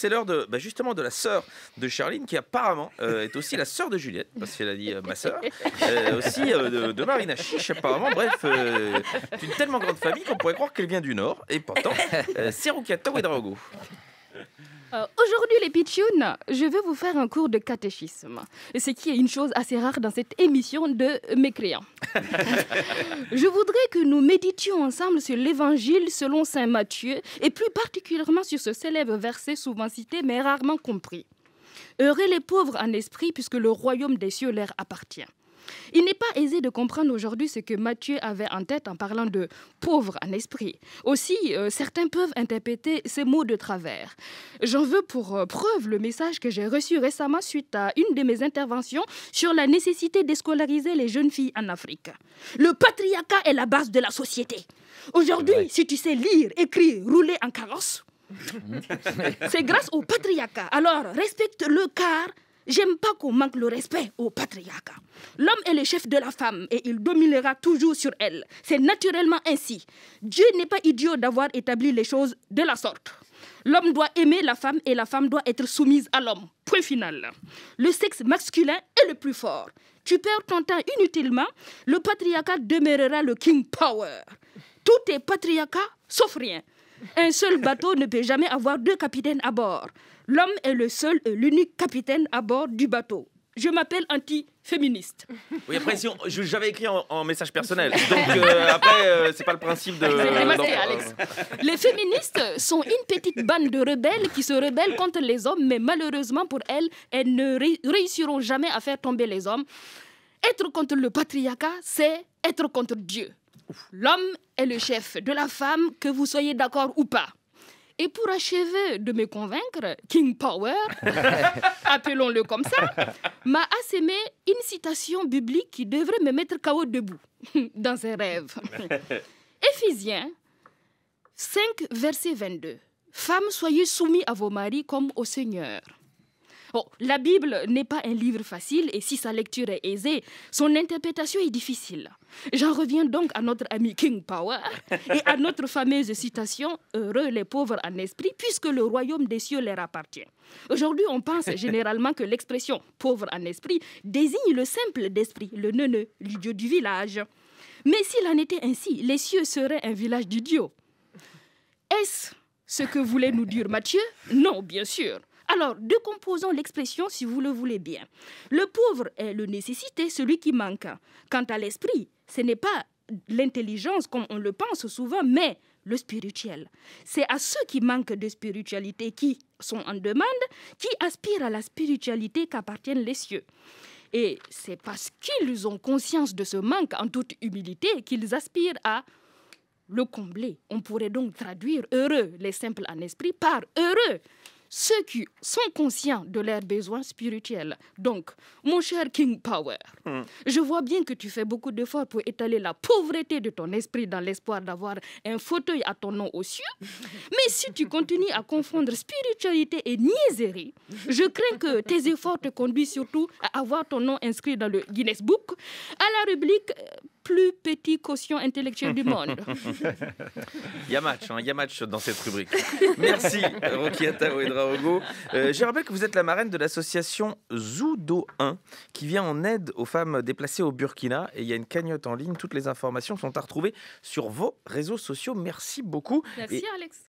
C'est l'heure de, bah, justement de la sœur de Charline, qui apparemment euh, est aussi la sœur de Juliette, parce qu'elle a dit euh, ma sœur, euh, aussi de, Marina Chiche, apparemment. Bref, une tellement grande famille qu'on pourrait croire qu'elle vient du Nord, et pourtant, c'est et Drago. Aujourd'hui, les pitchounes, je veux vous faire un cours de catéchisme, ce qui est une chose assez rare dans cette émission de mécréants. Je voudrais que nous méditions ensemble sur l'évangile selon saint Matthieu et plus particulièrement sur ce célèbre verset souvent cité mais rarement compris. Heurez les pauvres en esprit puisque le royaume des cieux leur appartient. Il n'est pas aisé de comprendre aujourd'hui ce que Mathieu avait en tête en parlant de pauvre en esprit. Aussi, euh, certains peuvent interpréter ces mots de travers. J'en veux pour euh, preuve le message que j'ai reçu récemment suite à une de mes interventions sur la nécessité d'escolariser les jeunes filles en Afrique. Le patriarcat est la base de la société. Aujourd'hui, si tu sais lire, écrire, rouler en carrosse, c'est grâce au patriarcat. Alors, respecte le car J'aime pas qu'on manque le respect au patriarcat. L'homme est le chef de la femme et il dominera toujours sur elle. C'est naturellement ainsi. Dieu n'est pas idiot d'avoir établi les choses de la sorte. L'homme doit aimer la femme et la femme doit être soumise à l'homme. Point final. Le sexe masculin est le plus fort. Tu perds ton temps inutilement. Le patriarcat demeurera le king power. Tout est patriarcat sauf rien. Un seul bateau ne peut jamais avoir deux capitaines à bord. L'homme est le seul et l'unique capitaine à bord du bateau. Je m'appelle anti-féministe. Oui, après, si j'avais écrit en, message personnel. Donc, euh, après, euh, c'est pas le principe de. Euh, les féministes sont une petite bande de rebelles qui se rebellent contre les hommes, mais malheureusement pour elles, elles ne réussiront jamais à faire tomber les hommes. Être contre le patriarcat, c'est être contre Dieu. L'homme est le chef de la femme, que vous soyez d'accord ou pas. Et pour achever de me convaincre, King Power, appelons-le comme ça, m'a assémé une citation biblique qui devrait me mettre KO debout dans un rêve. Éphésiens 5, verset 22. Femmes, soyez soumis à vos maris comme au Seigneur la Bible n'est pas un livre facile et si sa lecture est aisée, son interprétation est difficile. J'en reviens donc à notre ami King Power et à notre fameuse citation Heureux les pauvres en esprit, puisque le royaume des cieux leur appartient. Aujourd'hui, on pense généralement que l'expression pauvre en esprit désigne le simple d'esprit, le neuneu, dieu du village. Mais s'il en était ainsi, les cieux seraient un village d'idiots. Est-ce ce que voulait nous dire Matthieu Non, bien sûr. Alors, décomposons l'expression si vous le voulez bien. Le pauvre est le nécessité, celui qui manque. Quant à l'esprit, ce n'est pas l'intelligence comme on le pense souvent, mais le spirituel. C'est à ceux qui manquent de spiritualité, qui sont en demande, qui aspirent à la spiritualité qu'appartiennent les cieux. Et c'est parce qu'ils ont conscience de ce manque en toute humilité qu'ils aspirent à le combler. On pourrait donc traduire heureux les simples en esprit par heureux ceux qui sont conscients de leurs besoins spirituels. Donc, mon cher King Power, hmm. je vois bien que tu fais beaucoup d'efforts pour étaler la pauvreté de ton esprit dans l'espoir d'avoir un fauteuil à ton nom aux cieux. Mais si tu continues à confondre spiritualité et niaiserie, je crains que tes efforts te conduisent surtout à avoir ton nom inscrit dans le Guinness Book, à la rubrique euh, plus petit caution intellectuel du monde. Hein. Il y a match, dans cette rubrique. Merci, euh, j'ai que vous êtes la marraine de l'association Zudo 1 qui vient en aide aux femmes déplacées au Burkina. Et il y a une cagnotte en ligne. Toutes les informations sont à retrouver sur vos réseaux sociaux. Merci beaucoup. Merci, Alex.